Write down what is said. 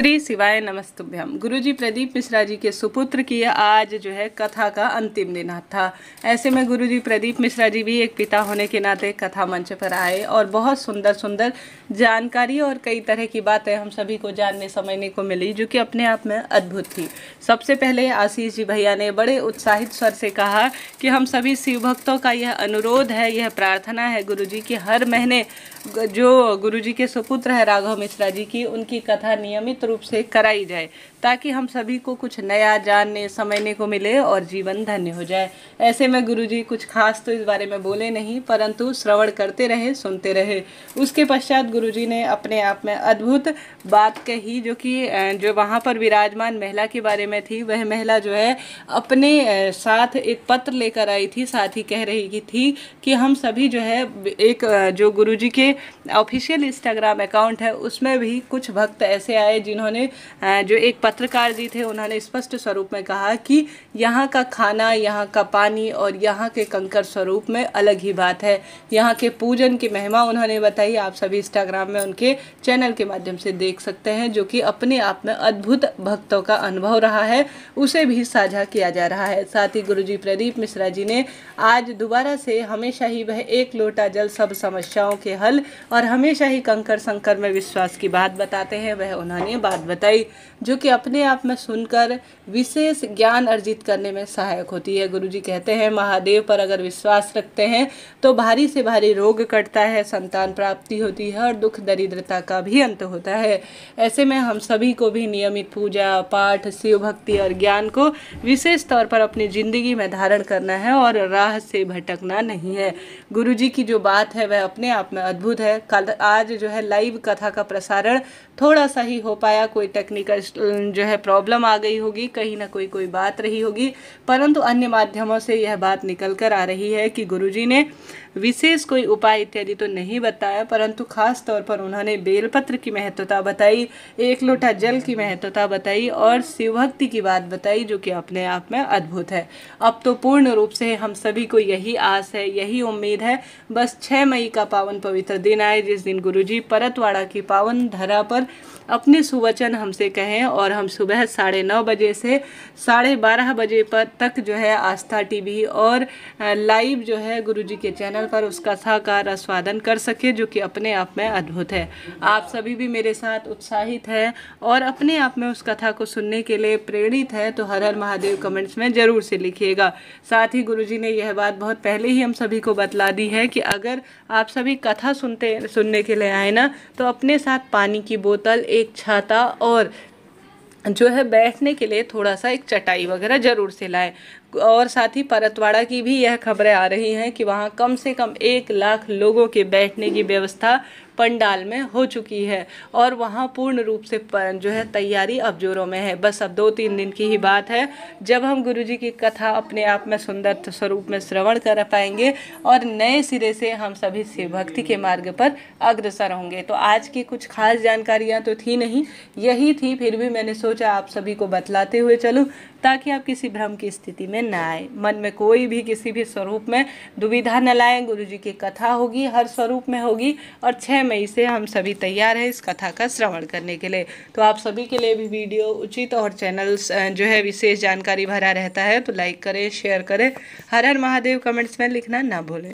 श्री शिवाय नमस्तुभ्यम गुरुजी प्रदीप मिश्रा जी के सुपुत्र की आज जो है कथा का अंतिम दिन था ऐसे में गुरुजी प्रदीप मिश्रा जी भी एक पिता होने के नाते कथा मंच पर आए और बहुत सुंदर सुंदर जानकारी और कई तरह की बातें हम सभी को जानने समझने को मिली जो कि अपने आप में अद्भुत थी सबसे पहले आशीष जी भैया ने बड़े उत्साहित स्वर से कहा कि हम सभी शिव भक्तों का यह अनुरोध है यह प्रार्थना है गुरु जी की हर महीने जो गुरु जी के सुपुत्र है राघव मिश्रा जी की उनकी कथा नियमित रूप से कराई जाए ताकि हम सभी को कुछ नया जानने समझने को मिले और जीवन धन्य हो जाए ऐसे में गुरुजी कुछ खास तो इस बारे में बोले नहीं परंतु श्रवण करते रहे सुनते रहे उसके पश्चात गुरुजी ने अपने आप में अद्भुत बात कही जो कि जो वहाँ पर विराजमान महिला के बारे में थी वह महिला जो है अपने साथ एक पत्र लेकर आई थी साथ ही कह रही थी कि हम सभी जो है एक जो जी के ऑफिशियल इंस्टाग्राम अकाउंट है उसमें भी कुछ भक्त ऐसे आए जिन्होंने इन्होंने जो एक पत्रकार जी थे उन्होंने स्पष्ट स्वरूप में कहा कि यहाँ का खाना यहाँ का पानी और यहाँ के कंकर स्वरूप में अलग ही बात है यहाँ के पूजन की महिमा उन्होंने बताई आप सभी इंस्टाग्राम में उनके चैनल के माध्यम से देख सकते हैं जो कि अपने आप में अद्भुत भक्तों का अनुभव रहा है उसे भी साझा किया जा रहा है साथ ही गुरु प्रदीप मिश्रा जी ने आज दोबारा से हमेशा ही वह एक लोटा जल सब समस्याओं के हल और हमेशा ही कंकर संकर में विश्वास की बात बताते हैं वह उन्होंने बात बताई जो कि अपने आप में सुनकर विशेष ज्ञान अर्जित करने में सहायक होती है गुरु जी कहते हैं महादेव पर अगर विश्वास रखते हैं तो भारी से भारी रोग कटता है संतान प्राप्ति होती है और दुख दरिद्रता का भी अंत होता है ऐसे में हम सभी को भी नियमित पूजा पाठ शिव भक्ति और ज्ञान को विशेष तौर पर अपनी ज़िंदगी में धारण करना है और राह से भटकना नहीं है गुरु जी की जो बात है वह अपने आप में अद्भुत है कल आज जो है लाइव कथा का प्रसारण थोड़ा सा ही हो पाया पाया कोई टेक्निकल जो है प्रॉब्लम आ गई होगी कहीं ना कोई कोई बात रही होगी परंतु अन्य माध्यमों से यह बात निकल कर आ रही है कि गुरुजी ने विशेष कोई उपाय इत्यादि तो नहीं बताया परंतु खास तौर पर उन्होंने बेलपत्र की महत्वता बताई एक लोटा जल की महत्वता बताई और शिवभक्ति की बात बताई जो कि अपने आप में अद्भुत है अब तो पूर्ण रूप से हम सभी को यही आस है यही उम्मीद है बस छः मई का पावन पवित्र दिन आए जिस दिन गुरुजी परतवाड़ा की पावन धरा पर अपने सु वचन हमसे कहें और हम सुबह साढ़े नौ बजे से साढ़े बारह बजे पर तक जो है आस्था टीवी और लाइव जो है गुरु जी के चैनल पर उस कथा का आस्वादन कर सके जो कि अपने आप में अद्भुत है आप सभी भी मेरे साथ उत्साहित हैं और अपने आप में उस कथा को सुनने के लिए प्रेरित हैं तो हर हर महादेव कमेंट्स में ज़रूर से लिखिएगा साथ ही गुरु ने यह बात बहुत पहले ही हम सभी को बतला दी है कि अगर आप सभी कथा सुनते सुनने के लिए आए ना तो अपने साथ पानी की बोतल एक छाता पराठा और जो है बैठने के लिए थोड़ा सा एक चटाई वगैरह ज़रूर से लाए और साथ ही परतवाड़ा की भी यह खबरें आ रही हैं कि वहाँ कम से कम एक लाख लोगों के बैठने की व्यवस्था पंडाल में हो चुकी है और वहाँ पूर्ण रूप से जो है तैयारी अब जोरों में है बस अब दो तीन दिन की ही बात है जब हम गुरु जी की कथा अपने आप में सुंदर स्वरूप में श्रवण कर पाएंगे और नए सिरे से हम सभी शिव भक्ति के मार्ग पर अग्रसर होंगे तो आज की कुछ खास जानकारियाँ तो थी नहीं यही थी फिर भी मैंने सोचा आप सभी को बतलाते हुए चलूँ ताकि आप किसी भ्रम की स्थिति में में ना आए मन में कोई भी किसी भी स्वरूप में दुविधा न लाए गुरु जी की कथा होगी हर स्वरूप में होगी और छः मई से हम सभी तैयार हैं इस कथा का श्रवण करने के लिए तो आप सभी के लिए भी वीडियो उचित और चैनल्स जो है विशेष जानकारी भरा रहता है तो लाइक करें शेयर करें हर हर महादेव कमेंट्स में लिखना ना भूलें